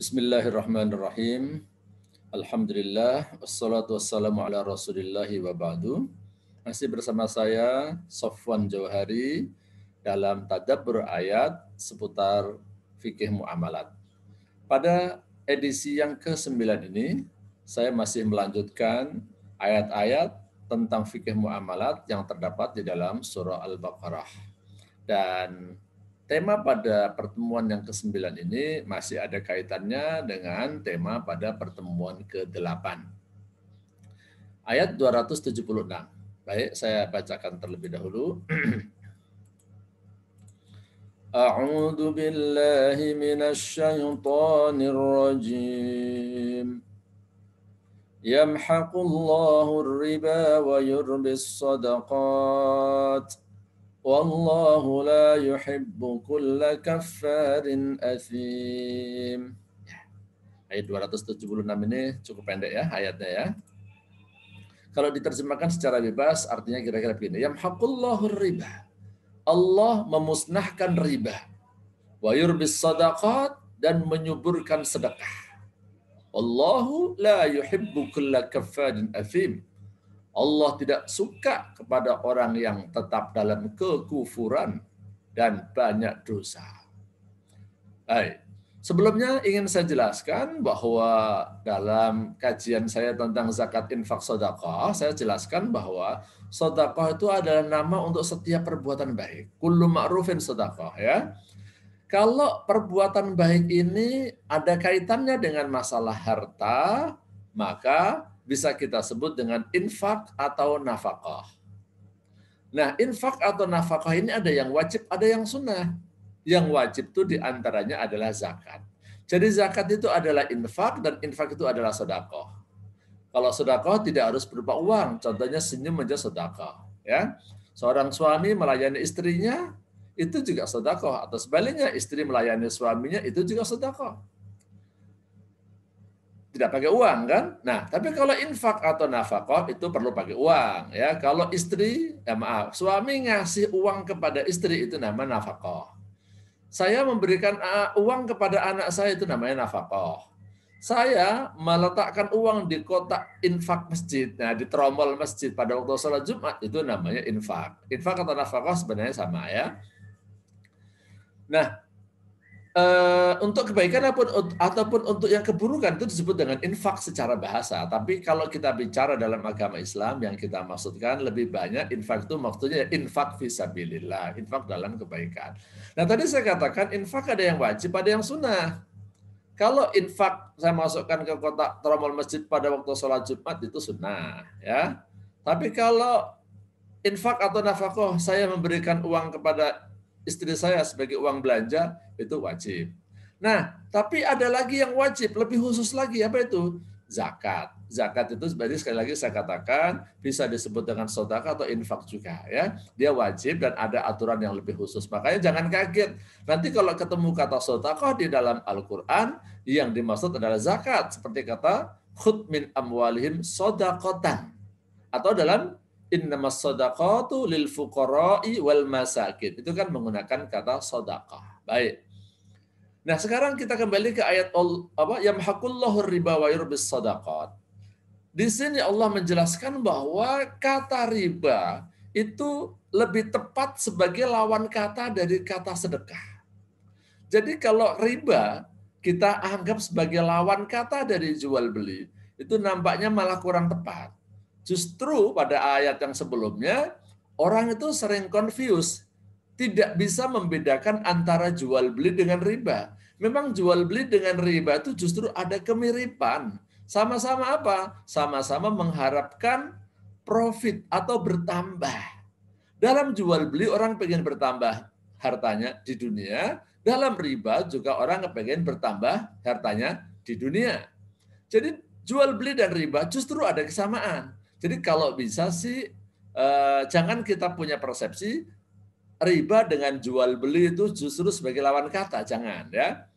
Bismillahirrahmanirrahim. Alhamdulillah, wassalatu wassalamu ala rasulillahi wa ba'du. Masih bersama saya, Sofwan Jauhari, dalam tadabbur ayat seputar fikih muamalat. Pada edisi yang ke-9 ini, saya masih melanjutkan ayat-ayat tentang fikih muamalat yang terdapat di dalam surah Al-Baqarah. Dan Tema pada pertemuan yang ke-9 ini masih ada kaitannya dengan tema pada pertemuan ke-8. Ayat 276. Baik, saya bacakan terlebih dahulu. A'udzu billahi minasy syaithanir rajim. Yamhaqullahu ar-riba wa yurbis sadaqat والله لا يحب كل كفار أثيم Ayat 276 ini cukup pendek ya ayatnya ya. Kalau diterjemahkan secara bebas artinya kira-kira begini. Yamhaqullahu riba. Allah memusnahkan riba. Wa yurbis sadaqat dan menyuburkan sedekah. Allahu la yuhibbu kulla kafadin afim. Allah tidak suka kepada orang yang tetap dalam kekufuran dan banyak dosa. Baik. Sebelumnya ingin saya jelaskan bahwa dalam kajian saya tentang zakat infak sodakoh, saya jelaskan bahwa sodakoh itu adalah nama untuk setiap perbuatan baik. Kullu ma'rufin sodakoh ya. Kalau perbuatan baik ini ada kaitannya dengan masalah harta, maka bisa kita sebut dengan infak atau nafkah. Nah, infak atau nafkah ini ada yang wajib, ada yang sunnah. Yang wajib itu diantaranya adalah zakat. Jadi zakat itu adalah infak dan infak itu adalah sodakoh. Kalau sodakoh tidak harus berupa uang, contohnya senyum aja sodakoh. Ya. Seorang suami melayani istrinya, itu juga sodakoh. Atau sebaliknya, istri melayani suaminya, itu juga sodakoh tidak pakai uang kan? Nah, tapi kalau infak atau nafkah itu perlu pakai uang ya. Kalau istri, ya maaf, suami ngasih uang kepada istri itu nama nafkah. Saya memberikan eh, uang kepada anak saya itu namanya nafkah. Saya meletakkan uang di kotak infak masjid, nah di tromol masjid pada waktu sholat Jumat itu namanya infak. Infak atau nafkah sebenarnya sama ya. Nah, Eh, untuk kebaikan ataupun, ataupun untuk yang keburukan itu disebut dengan infak secara bahasa. Tapi kalau kita bicara dalam agama Islam yang kita maksudkan lebih banyak infak itu maksudnya infak visabilillah, infak dalam kebaikan. Nah tadi saya katakan infak ada yang wajib, ada yang sunnah. Kalau infak saya masukkan ke kotak tromol masjid pada waktu sholat Jumat itu sunnah, ya. Tapi kalau infak atau nafkah oh, saya memberikan uang kepada istri saya sebagai uang belanja itu wajib. Nah, tapi ada lagi yang wajib, lebih khusus lagi apa itu? Zakat. Zakat itu sebenarnya sekali lagi saya katakan bisa disebut dengan sodaka atau infak juga ya. Dia wajib dan ada aturan yang lebih khusus. Makanya jangan kaget. Nanti kalau ketemu kata sodaka di dalam Al-Quran yang dimaksud adalah zakat. Seperti kata khudmin min amwalihim sodakotan. Atau dalam innamas sadaqatu lil fuqara'i wal masakin. Itu kan menggunakan kata sadaqah. Baik. Nah, sekarang kita kembali ke ayat apa yamhaqullahu riba wa yurbis sadaqat. Di sini Allah menjelaskan bahwa kata riba itu lebih tepat sebagai lawan kata dari kata sedekah. Jadi kalau riba kita anggap sebagai lawan kata dari jual beli, itu nampaknya malah kurang tepat. Justru pada ayat yang sebelumnya, orang itu sering confused. Tidak bisa membedakan antara jual beli dengan riba. Memang jual beli dengan riba itu justru ada kemiripan. Sama-sama apa? Sama-sama mengharapkan profit atau bertambah. Dalam jual beli orang pengen bertambah hartanya di dunia, dalam riba juga orang kepengen bertambah hartanya di dunia. Jadi jual beli dan riba justru ada kesamaan. Jadi kalau bisa sih eh, jangan kita punya persepsi riba dengan jual beli itu justru sebagai lawan kata, jangan ya.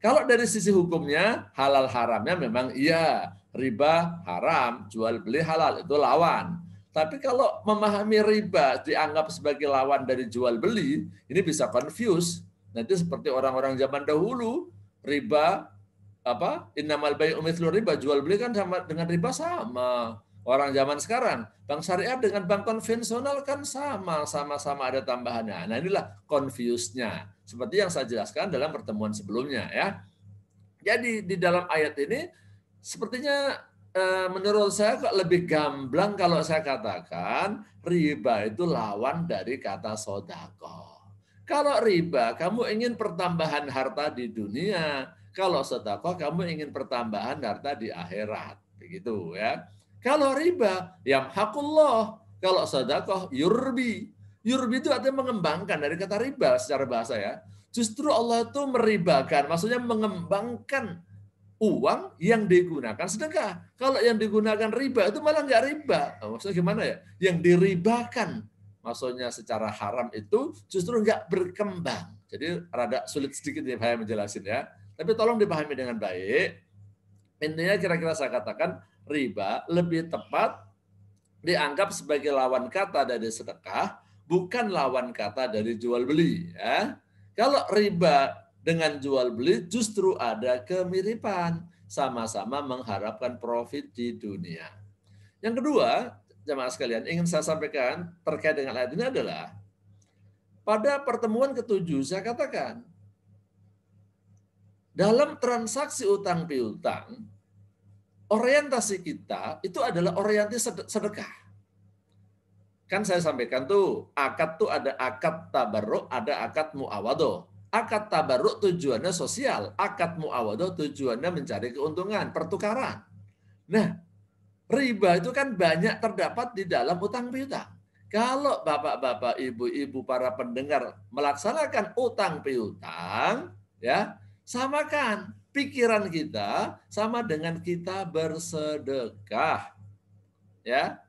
Kalau dari sisi hukumnya halal haramnya memang iya, riba haram, jual beli halal itu lawan. Tapi kalau memahami riba dianggap sebagai lawan dari jual beli, ini bisa confuse. Nanti seperti orang-orang zaman dahulu, riba apa? Innamal bai'u mithlu riba, jual beli kan sama dengan riba sama. Orang zaman sekarang, bank syariah dengan bank konvensional kan sama, sama-sama ada tambahannya. Nah inilah confuse-nya. Seperti yang saya jelaskan dalam pertemuan sebelumnya ya. Jadi di dalam ayat ini sepertinya eh, menurut saya kok lebih gamblang kalau saya katakan riba itu lawan dari kata sodako. Kalau riba kamu ingin pertambahan harta di dunia, kalau sodako kamu ingin pertambahan harta di akhirat, begitu ya. Kalau riba, yang hakullah. Kalau sadakoh, yurbi. Yurbi itu artinya mengembangkan dari kata riba secara bahasa ya. Justru Allah itu meribakan, maksudnya mengembangkan uang yang digunakan sedekah. Kalau yang digunakan riba itu malah nggak riba. Oh, maksudnya gimana ya? Yang diribakan, maksudnya secara haram itu justru nggak berkembang. Jadi rada sulit sedikit nih saya menjelaskan ya. Tapi tolong dipahami dengan baik. Intinya kira-kira saya katakan riba lebih tepat dianggap sebagai lawan kata dari sedekah, bukan lawan kata dari jual beli. Ya. Kalau riba dengan jual beli justru ada kemiripan, sama-sama mengharapkan profit di dunia. Yang kedua, jemaah sekalian, ingin saya sampaikan terkait dengan ayat ini adalah pada pertemuan ketujuh saya katakan dalam transaksi utang piutang orientasi kita itu adalah orientasi sedekah. Kan saya sampaikan tuh, akad tuh ada akad tabarruk, ada akad muawado. Akad tabarruk tujuannya sosial, akad muawado tujuannya mencari keuntungan, pertukaran. Nah, riba itu kan banyak terdapat di dalam utang piutang. Kalau bapak-bapak, ibu-ibu, para pendengar melaksanakan utang piutang, ya samakan pikiran kita sama dengan kita bersedekah. Ya.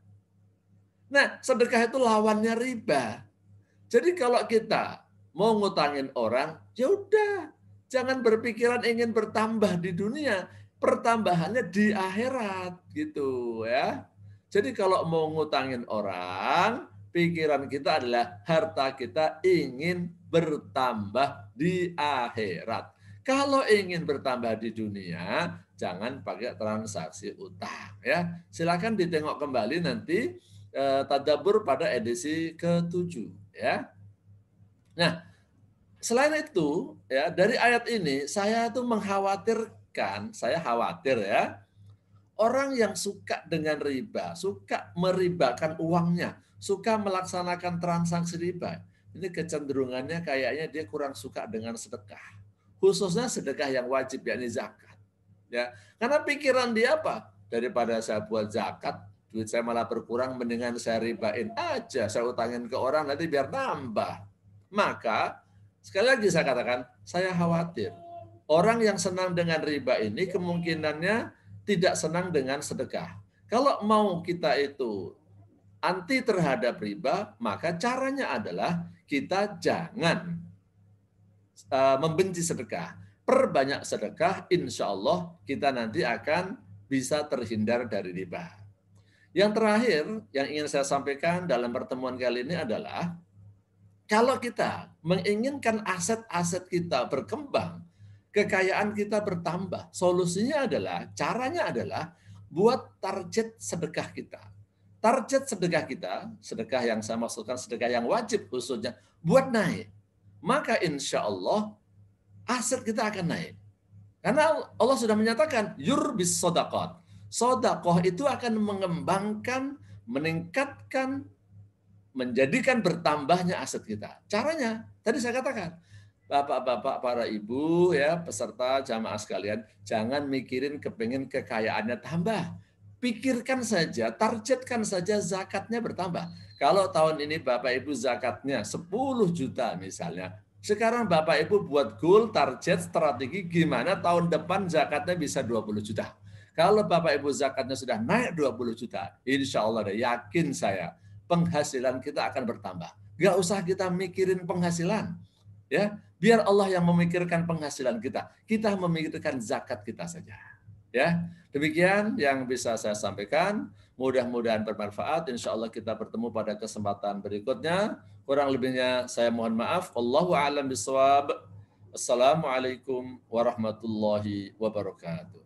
Nah, sedekah itu lawannya riba. Jadi kalau kita mau ngutangin orang, ya udah, jangan berpikiran ingin bertambah di dunia, pertambahannya di akhirat gitu ya. Jadi kalau mau ngutangin orang, pikiran kita adalah harta kita ingin bertambah di akhirat. Kalau ingin bertambah di dunia, jangan pakai transaksi utang ya. Silakan ditengok kembali nanti eh, tadabur pada edisi ke-7 ya. Nah, selain itu ya dari ayat ini saya tuh mengkhawatirkan, saya khawatir ya. Orang yang suka dengan riba, suka meribakan uangnya, suka melaksanakan transaksi riba. Ini kecenderungannya kayaknya dia kurang suka dengan sedekah khususnya sedekah yang wajib yakni zakat. Ya, karena pikiran dia apa? Daripada saya buat zakat, duit saya malah berkurang, mendingan saya ribain aja, saya utangin ke orang nanti biar tambah. Maka sekali lagi saya katakan, saya khawatir orang yang senang dengan riba ini kemungkinannya tidak senang dengan sedekah. Kalau mau kita itu anti terhadap riba, maka caranya adalah kita jangan Eh, membenci sedekah. Perbanyak sedekah, insya Allah kita nanti akan bisa terhindar dari riba. Yang terakhir yang ingin saya sampaikan dalam pertemuan kali ini adalah kalau kita menginginkan aset-aset kita berkembang, kekayaan kita bertambah, solusinya adalah caranya adalah buat target sedekah kita. Target sedekah kita, sedekah yang saya maksudkan sedekah yang wajib khususnya buat naik maka insya Allah aset kita akan naik. Karena Allah sudah menyatakan yurbis sodakot. Sodakoh itu akan mengembangkan, meningkatkan, menjadikan bertambahnya aset kita. Caranya, tadi saya katakan, Bapak-bapak, para ibu, ya peserta jamaah sekalian, jangan mikirin kepengen kekayaannya tambah. Pikirkan saja, targetkan saja zakatnya bertambah kalau tahun ini Bapak Ibu zakatnya 10 juta misalnya, sekarang Bapak Ibu buat goal, target, strategi gimana tahun depan zakatnya bisa 20 juta. Kalau Bapak Ibu zakatnya sudah naik 20 juta, insya Allah deh, yakin saya penghasilan kita akan bertambah. Gak usah kita mikirin penghasilan. ya Biar Allah yang memikirkan penghasilan kita. Kita memikirkan zakat kita saja. Ya, demikian yang bisa saya sampaikan. Mudah-mudahan bermanfaat. Insya Allah kita bertemu pada kesempatan berikutnya. Kurang lebihnya saya mohon maaf. Allahu a'lam bishawab. Assalamualaikum warahmatullahi wabarakatuh.